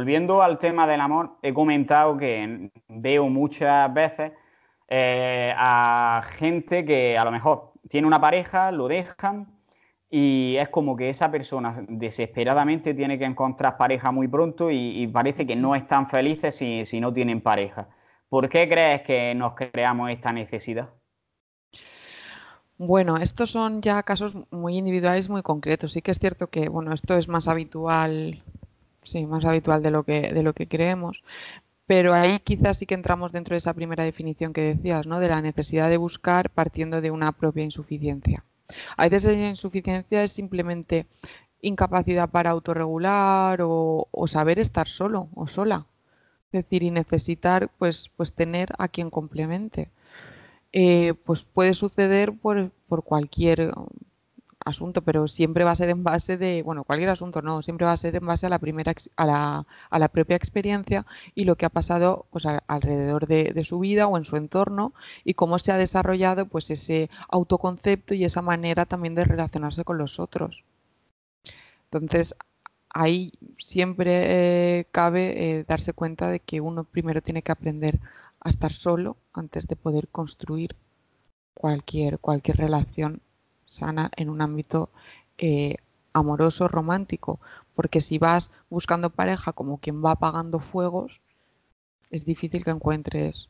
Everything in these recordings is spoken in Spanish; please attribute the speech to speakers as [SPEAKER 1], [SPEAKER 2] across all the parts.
[SPEAKER 1] volviendo al tema del amor, he comentado que veo muchas veces eh, a gente que a lo mejor tiene una pareja, lo dejan y es como que esa persona desesperadamente tiene que encontrar pareja muy pronto y, parece que no están felices si, si no tienen pareja. ¿Por qué crees que nos creamos esta necesidad?
[SPEAKER 2] Bueno, estos son ya casos muy individuales, muy concretos. Sí que es cierto que, bueno, esto es más habitual sí, más habitual de lo que, de lo que creemos. Pero ahí quizás sí que entramos dentro de esa primera definición que decías, ¿no? De la necesidad de buscar partiendo de una propia insuficiencia. A veces la insuficiencia es simplemente incapacidad para autorregular o, o saber estar solo o sola. Es decir, y necesitar pues, pues tener a quien complemente. Eh, pues puede suceder por, por cualquier asunto, pero siempre va a ser en base de, bueno, cualquier asunto no, siempre va a ser en base a la primera, a la, propia experiencia y lo que ha pasado pues, alrededor de, su vida o en su entorno y cómo se ha desarrollado pues ese autoconcepto y esa manera también de relacionarse con los otros. Entonces, ahí siempre eh, cabe eh, darse cuenta de que uno primero tiene que aprender a estar solo antes de poder construir cualquier, cualquier relación sana en un ámbito eh, amoroso, romántico, porque si vas buscando pareja como quien va apagando fuegos, es difícil que encuentres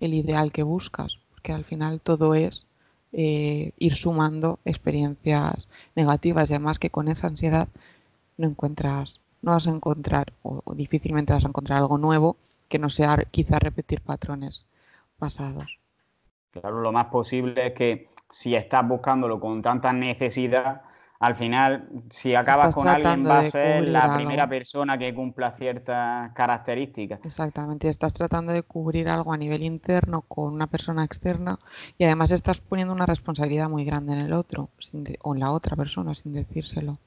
[SPEAKER 2] el ideal que buscas, porque al final todo es eh, ir sumando experiencias negativas y además que con esa ansiedad no encuentras, no vas a encontrar o, difícilmente vas a encontrar algo nuevo que no sea quizá repetir patrones pasados.
[SPEAKER 1] Claro, lo más posible es que si estás buscándolo con tanta necesidad, al final, si acabas con alguien, va a ser la primera persona que cumpla ciertas características.
[SPEAKER 2] Exactamente, estás tratando de cubrir algo a nivel interno con una persona externa y además estás poniendo una responsabilidad muy grande en el otro o en la otra persona sin decírselo.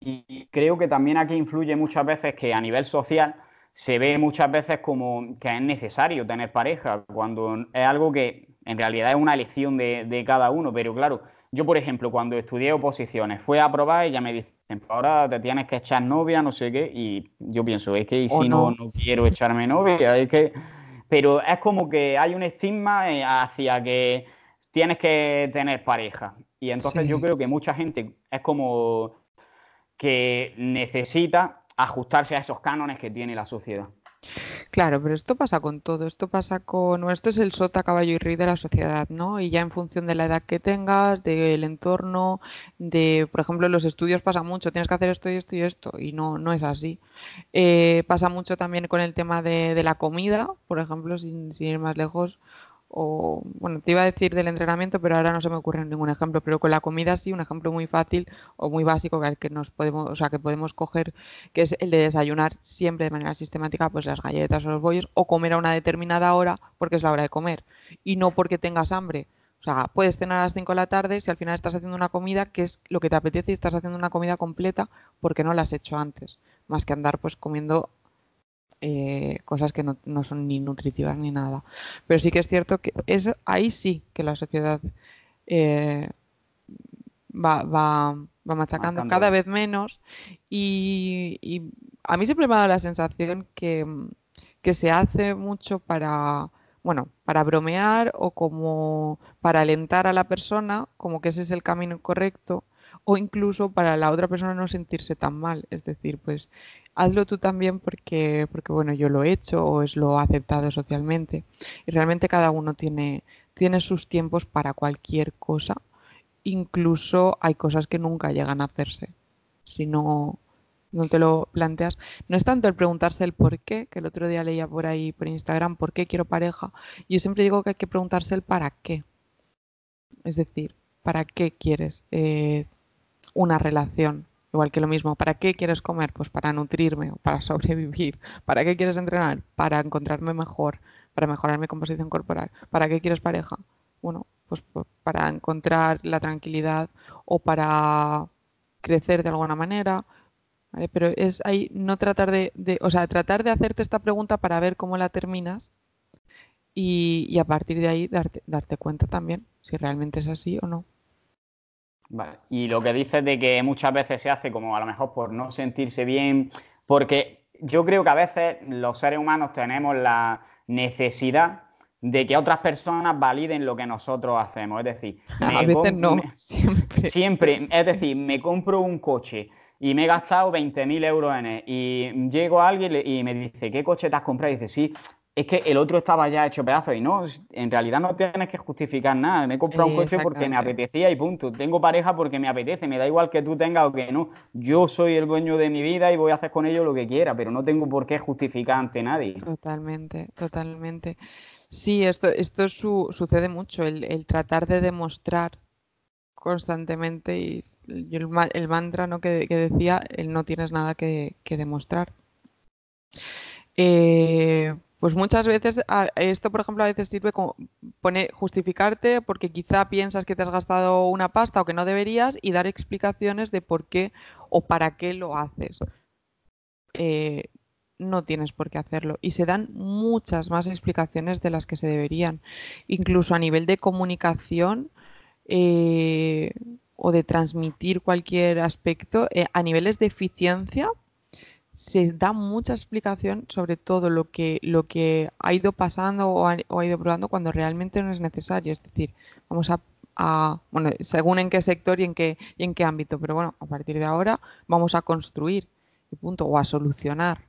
[SPEAKER 1] Y creo que también aquí influye muchas veces que a nivel social se ve muchas veces como que es necesario tener pareja, cuando es algo que en realidad es una elección de, cada uno, pero claro, yo por ejemplo cuando estudié oposiciones fue a aprobar y ya me dicen, ahora te tienes que echar novia, no sé qué, y yo pienso, es que oh, si no. no, quiero echarme novia, es que... Pero es como que hay un estigma eh, hacia que tienes que tener pareja. Y entonces yo creo que mucha gente es como que necesita ajustarse a esos cánones que tiene la sociedad.
[SPEAKER 2] Claro, pero esto pasa con todo, esto pasa con, esto es el sota, caballo y rey de la sociedad, ¿no? Y ya en función de la edad que tengas, del entorno, de, por ejemplo, en los estudios pasa mucho, tienes que hacer esto y esto y esto, y no, no es así. Eh, pasa mucho también con el tema de, de la comida, por ejemplo, sin ir más lejos, o bueno, te iba a decir del entrenamiento, pero ahora no se me ocurre ningún ejemplo, pero con la comida sí, un ejemplo muy fácil o muy básico que, nos podemos, o sea, que podemos coger, que es el de desayunar siempre de manera sistemática, pues las galletas o los bollos, o comer a una determinada hora porque es la hora de comer, y no porque tengas hambre. O sea, puedes cenar a las 5 de la tarde si al final estás haciendo una comida que es lo que te apetece y estás haciendo una comida completa porque no la has hecho antes, más que andar pues comiendo eh, cosas que no, son ni nutritivas ni nada. Pero sí que es cierto que es, ahí sí que la sociedad eh, va, va, machacando cada vez menos y, a mí siempre me ha dado la sensación que, que se hace mucho para bueno, para bromear o como para alentar a la persona, como que ese es el camino correcto, o incluso para la otra persona no sentirse tan mal. Es decir, pues hazlo tú también porque, porque bueno, yo lo he hecho o es lo aceptado socialmente. Y realmente cada uno tiene, sus tiempos para cualquier cosa. Incluso hay cosas que nunca llegan a hacerse. Si no, te lo planteas. No es tanto el preguntarse el por qué, que el otro día leía por ahí por Instagram, ¿por qué quiero pareja? Yo siempre digo que hay que preguntarse el para qué. Es decir, ¿para qué quieres eh, una relación? Igual que lo mismo, ¿para qué quieres comer? Pues para nutrirme, para sobrevivir. ¿Para qué quieres entrenar? Para encontrarme mejor, para mejorar mi composición corporal. ¿Para qué quieres pareja? Bueno, pues, para encontrar la tranquilidad o para crecer de alguna manera. ¿vale? Pero es ahí no tratar de, o sea, tratar de hacerte esta pregunta para ver cómo la terminas y, y a partir de ahí darte, darte cuenta también si
[SPEAKER 1] realmente es así o no. Y lo que dices de que muchas veces se hace como a lo mejor por no sentirse bien, porque yo creo que a veces los seres humanos tenemos la necesidad de que otras personas validen lo que nosotros hacemos. Es decir, siempre. Siempre, es decir, me compro un coche y me he gastado 20.000 euros en él y llego a alguien y me dice, ¿qué coche te has comprado? Y dice, sí, es que el otro estaba ya hecho pedazo y no, en realidad no tienes que justificar nada. Me he comprado un coche porque me apetecía y punto. Tengo pareja porque me apetece, me da igual que tú tengas o que no. Yo soy el dueño de mi vida y voy a hacer con ello lo que quiera, pero no tengo por qué justificar ante nadie. Totalmente,
[SPEAKER 2] totalmente. Sí, esto, esto sucede mucho, el, tratar de demostrar constantemente y el, mantra que, decía, no tienes nada que, que demostrar. Eh, pues muchas veces, esto por ejemplo a veces sirve como justificarte porque quizá piensas que te has gastado una pasta o que no deberías y dar explicaciones de por qué o para qué lo haces. Eh, no tienes por qué hacerlo. Y se dan muchas más explicaciones de las que se deberían. Incluso a nivel de comunicación eh, o de transmitir cualquier aspecto, eh, a niveles de eficiencia, se da mucha explicación sobre todo lo que, lo que ha ido pasando o ha, ido probando cuando realmente no es necesario. Es decir, vamos a, bueno, según en qué sector y en qué, y en qué ámbito, pero bueno, a partir de ahora vamos a construir y punto, o a solucionar.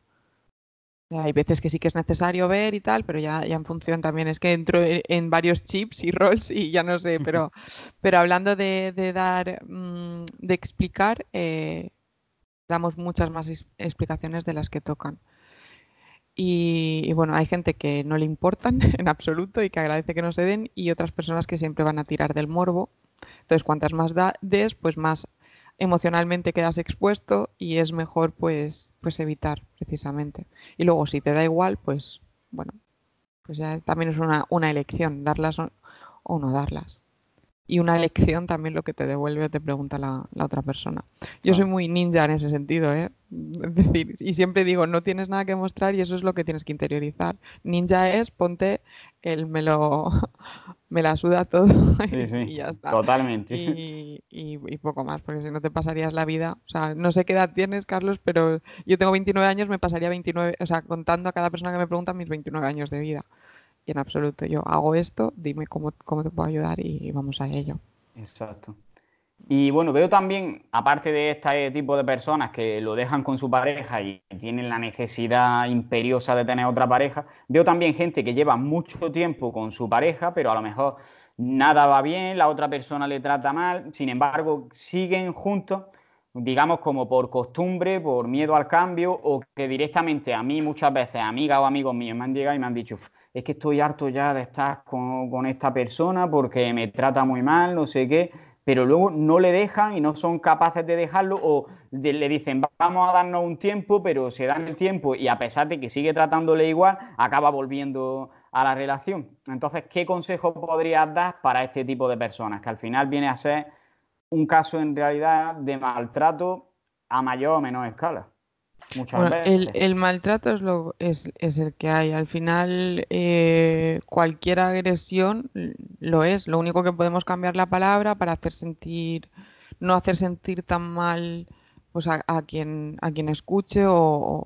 [SPEAKER 2] Hay veces que sí que es necesario ver y tal, pero ya, ya en función también es que entro e, en varios chips y roles y ya no sé, pero, pero hablando de, dar, mm, de explicar, eh, damos muchas más explicaciones de las que tocan. Y, bueno, hay gente que no le importan en absoluto y que agradece que no se den y otras personas que siempre van a tirar del morbo. Entonces, cuantas más da, des, pues más emocionalmente quedas expuesto y es mejor pues, pues evitar precisamente. Y luego, si te da igual, pues bueno, pues ya también es una, una elección, darlas o no darlas y una lección también lo que te devuelve te pregunta la, otra persona. Yo soy ah. muy ninja en ese sentido, ¿eh? y siempre digo, no tienes nada que mostrar y eso es lo que tienes que interiorizar. Ninja es, ponte el me lo me la suda todo y,
[SPEAKER 1] ya está. Totalmente. Y,
[SPEAKER 2] y, poco más, porque si no te pasarías la vida. O sea, no sé qué edad tienes, Carlos, pero yo tengo 29 años, me pasaría 29, o sea, contando a cada persona que me pregunta mis 29 años de vida en absoluto. Yo hago esto, dime cómo, te puedo ayudar y, vamos
[SPEAKER 1] a ello. Exacto. Y bueno, veo también, aparte de este tipo de personas que lo dejan con su pareja y tienen la necesidad imperiosa de tener otra pareja, veo también gente que lleva mucho tiempo con su pareja, pero a lo mejor nada va bien, la otra persona le trata mal, sin embargo, siguen juntos, digamos como por costumbre, por miedo al cambio, o que directamente a mí muchas veces, amigas o amigos míos me han llegado y me han dicho, es que estoy harto ya de estar con, esta persona porque me trata muy mal, no sé qué, pero luego no le dejan y no son capaces de dejarlo o le dicen vamos a darnos un tiempo, pero se dan el tiempo y a pesar de que sigue tratándole igual, acaba volviendo a la relación. Entonces, ¿qué consejo podrías dar para este tipo de personas? Que al final viene a ser un caso en realidad de maltrato a mayor o menor escala.
[SPEAKER 2] El, maltrato es, es, el que hay. Al final, eh, cualquier agresión lo es. Lo único que podemos cambiar la palabra para hacer sentir, no hacer sentir tan mal pues a, quien a quien escuche o,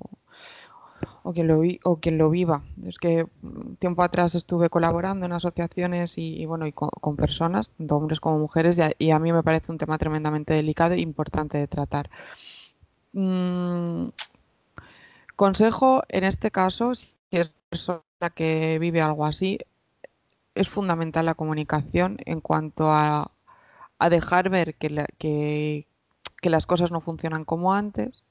[SPEAKER 2] quien lo o quien lo viva. Es que mm, tiempo atrás estuve colaborando en asociaciones y, bueno y con, personas, tanto hombres como mujeres, y a mí me parece un tema tremendamente delicado e importante de tratar. Mm, consejo, en este caso, si es persona que vive algo así, es fundamental la comunicación en cuanto a, dejar ver que, las cosas no funcionan como antes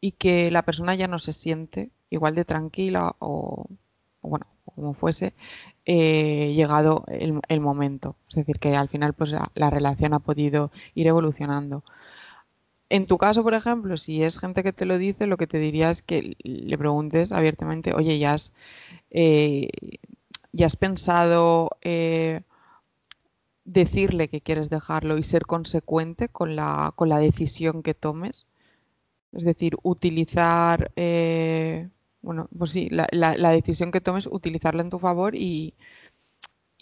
[SPEAKER 2] y que la persona ya no se siente igual de tranquila o, bueno, como fuese, eh, llegado el, momento. Es decir, que al final pues, la relación ha podido ir evolucionando en tu caso, por ejemplo, si es gente que te lo dice, lo que te diría es que le preguntes abiertamente, oye, ¿ya has, eh, ¿ya has pensado eh, decirle que quieres dejarlo y ser consecuente con la, con la decisión que tomes? Es decir, utilizar, eh, bueno, pues sí, la, la decisión que tomes, utilizarla en tu favor y,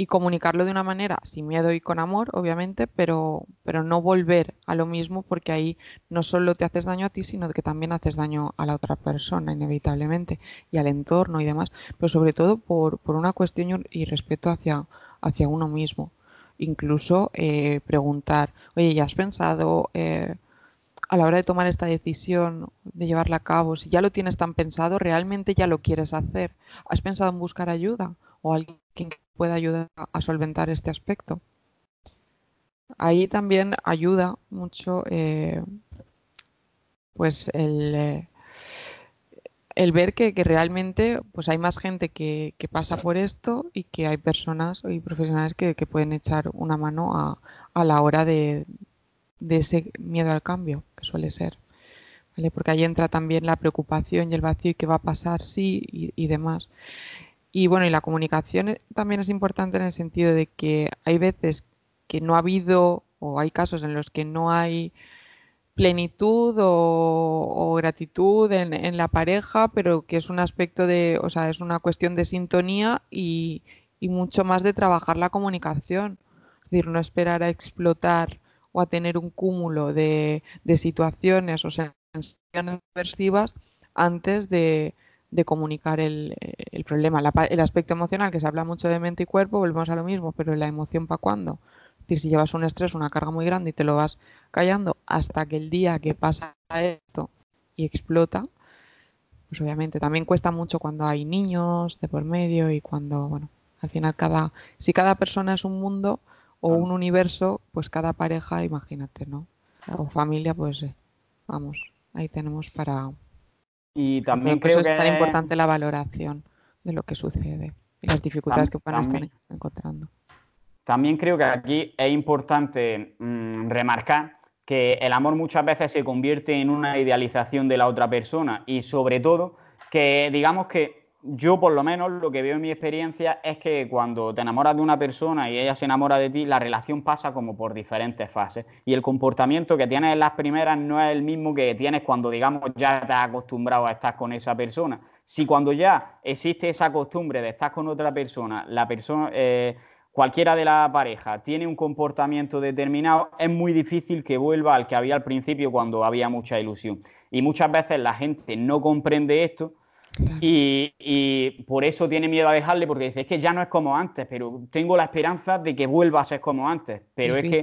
[SPEAKER 2] y comunicarlo de una manera, sin miedo y con amor, obviamente, pero, pero no volver a lo mismo porque ahí no solo te haces daño a ti, sino que también haces daño a la otra persona, inevitablemente, y al entorno y demás, pero sobre todo por, una cuestión y respeto hacia, hacia uno mismo. Incluso eh, preguntar, oye, ¿ya has pensado eh, a la hora de tomar esta decisión, de llevarla a cabo, si ya lo tienes tan pensado, realmente ya lo quieres hacer? ¿Has pensado en buscar ayuda o alguien que puede ayudar a solventar este aspecto. Ahí también ayuda mucho eh, pues el, eh, el ver que, realmente pues hay más gente que, pasa por esto y que hay personas y profesionales que, pueden echar una mano a, la hora de, ese miedo al cambio que suele ser. ¿Vale? Porque ahí entra también la preocupación y el vacío y qué va a pasar, sí, y demás. Y bueno, y la comunicación eh, también es importante en el sentido de que hay veces que no ha habido o hay casos en los que no hay plenitud o, gratitud en, la pareja, pero que es un aspecto de, o sea, es una cuestión de sintonía y, mucho más de trabajar la comunicación. Es decir, no esperar a explotar o a tener un cúmulo de, de situaciones o sensaciones adversivas antes de, de comunicar el, eh, problema. el aspecto emocional, que se habla mucho de mente y cuerpo, volvemos a lo mismo, pero la emoción para cuándo? Es decir, si llevas un estrés, una carga muy grande y te lo vas callando hasta que el día que pasa esto y explota, pues obviamente también cuesta mucho cuando hay niños de por medio y cuando, bueno, al final cada, si cada persona es un mundo o un universo, pues cada pareja, imagínate, ¿no? O familia, pues eh, vamos, ahí tenemos para,
[SPEAKER 1] y pues, también creo que es tan importante
[SPEAKER 2] la valoración de lo que sucede y las dificultades que puedan estar encontrando.
[SPEAKER 1] También creo que aquí es importante mm, remarcar que el amor muchas veces se convierte en una idealización de la otra persona y sobre todo que digamos que yo por lo menos lo que veo en mi experiencia es que cuando te enamoras de una persona y ella se enamora de ti, la relación pasa como por diferentes fases y el comportamiento que tienes en las primeras no es el mismo que tienes cuando, digamos, ya te has acostumbrado a estar con esa persona. Si cuando ya existe esa costumbre de estar con otra persona, la persona... Eh, cualquiera de la pareja tiene un comportamiento determinado, es muy difícil que vuelva al que había al principio cuando había mucha ilusión. Y muchas veces la gente no comprende esto y, por eso tiene miedo a dejarle, porque dice, es que ya no es como antes, pero tengo la esperanza de que vuelva a ser como antes. Pero es que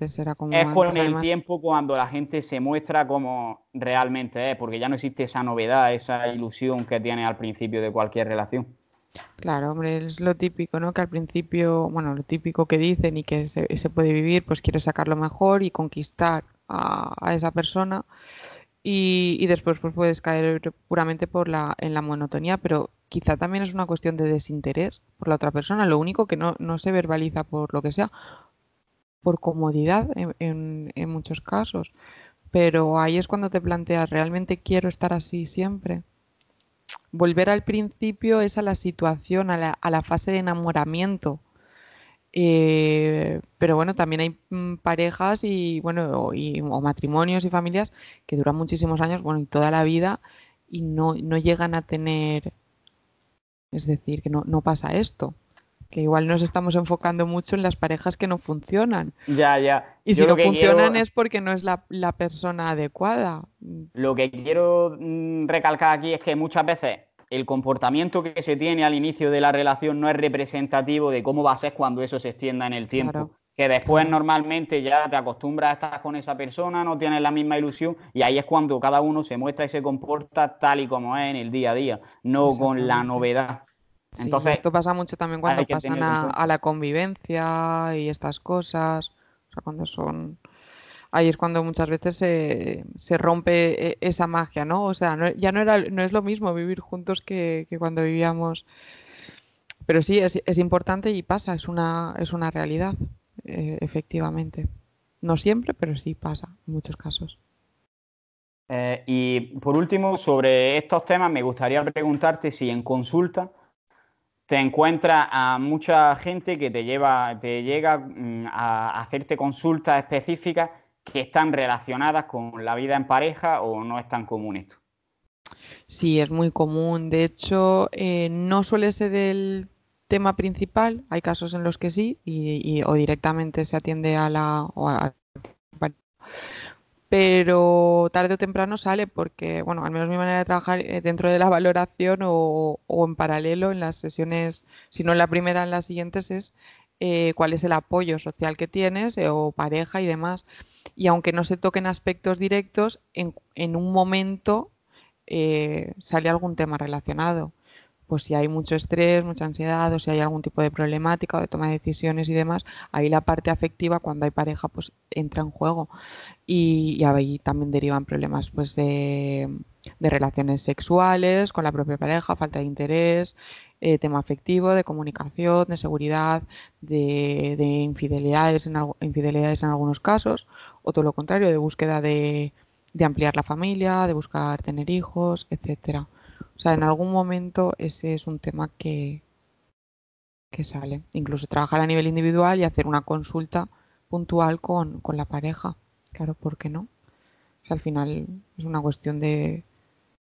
[SPEAKER 2] es con el tiempo
[SPEAKER 1] cuando la gente se muestra como realmente es, porque ya no existe esa novedad, esa ilusión que tiene al principio de cualquier relación.
[SPEAKER 2] Claro, hombre, es lo típico, ¿no? Que al principio, bueno, lo típico que dicen y que se, puede vivir, pues quiere sacarlo mejor y conquistar a esa persona y, después pues puedes caer puramente por la, en la monotonía, pero quizá también es una cuestión de desinterés por la otra persona, lo único que no, se verbaliza por lo que sea, por comodidad en, muchos casos, pero ahí es cuando te planteas, ¿realmente quiero estar así siempre? Volver al principio es a la situación, a la, a la fase de enamoramiento, eh, pero bueno, también hay mm, parejas y bueno, o, matrimonios y familias que duran muchísimos años, bueno, toda la vida y no, llegan a tener, es decir, que no, no pasa esto que igual nos estamos enfocando mucho en las parejas que no funcionan.
[SPEAKER 1] Ya, ya. Y si no funcionan
[SPEAKER 2] es porque no es la, la, persona adecuada.
[SPEAKER 1] Lo que quiero mm, recalcar aquí es que muchas veces el comportamiento que se tiene al inicio de la relación no es representativo de cómo va a ser cuando eso se extienda en el tiempo. Que después normalmente ya te acostumbras a estar con esa persona, no tienes la misma ilusión y ahí es cuando cada uno se muestra y se comporta tal y como es en el día a día, no con la novedad. Entonces, esto
[SPEAKER 2] pasa mucho también cuando pasan a, la convivencia y estas cosas, cuando son ahí es cuando muchas veces se, rompe e, esa magia, ¿no? O sea, ya no, era, no es lo mismo vivir juntos que, cuando vivíamos. Pero sí, es, importante y pasa, es una, es una realidad, eh, efectivamente. No siempre, pero sí pasa en muchos casos.
[SPEAKER 1] Eh, y por último, sobre estos temas, me gustaría preguntarte si en consulta te encuentras a mucha gente que te lleva, te llega mm, a hacerte consultas específicas que están relacionadas con la vida en pareja o no es tan común esto.
[SPEAKER 2] Sí, es muy común. De hecho, eh, no suele ser el tema principal. Hay casos en los que sí y, o directamente se atiende a la... pero tarde o temprano sale porque, bueno, al menos mi manera de trabajar eh, dentro de la valoración o, o, en paralelo en las sesiones, si no en la primera, en las siguientes, es eh, cuál es el apoyo social que tienes eh, o pareja y demás. Y aunque no se toquen aspectos directos, en, en un momento eh, sale algún tema relacionado. Pues si hay mucho estrés, mucha ansiedad o si hay algún tipo de problemática o de toma de decisiones y demás, ahí la parte afectiva cuando hay pareja pues entra en juego y, y ahí también derivan problemas pues de, de relaciones sexuales con la propia pareja, falta de interés, eh, tema afectivo, de comunicación, de seguridad, de, infidelidades, en algunos casos, o todo lo contrario, de búsqueda de, ampliar la familia, de buscar tener hijos, etcétera. O sea, en algún momento ese es un tema que, sale. Incluso trabajar a nivel individual y hacer una consulta puntual con, con la pareja. Claro, ¿por qué no? O sea, al final es una cuestión de,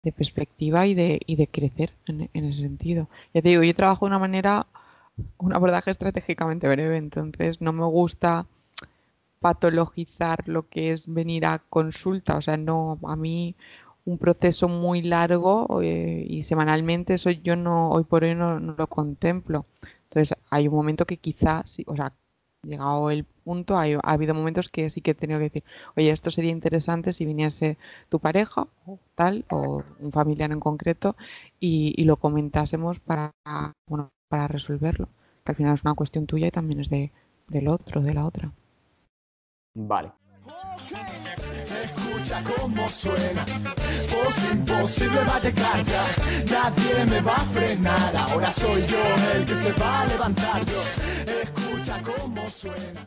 [SPEAKER 2] de perspectiva y de, y de crecer en, ese sentido. Ya te digo, yo trabajo de una manera, un abordaje estratégicamente breve, entonces no me gusta patologizar lo que es venir a consulta, o sea, no, a mí un proceso muy largo eh, y semanalmente eso yo no, hoy por hoy no, lo contemplo. Entonces hay un momento que quizás, sí, o sea, llegado el punto, ha habido momentos que sí que he tenido que decir, oye, esto sería interesante si viniese tu pareja o tal, o un familiar en concreto, y, lo comentásemos para, bueno, para resolverlo. Que al final es una cuestión tuya y también es de, del otro, de la otra.
[SPEAKER 1] Vale. Escucha cómo suena. imposible va a Nadie me va a frenar. Ahora soy yo el que se va a levantar. Yo. Ya cómo suena.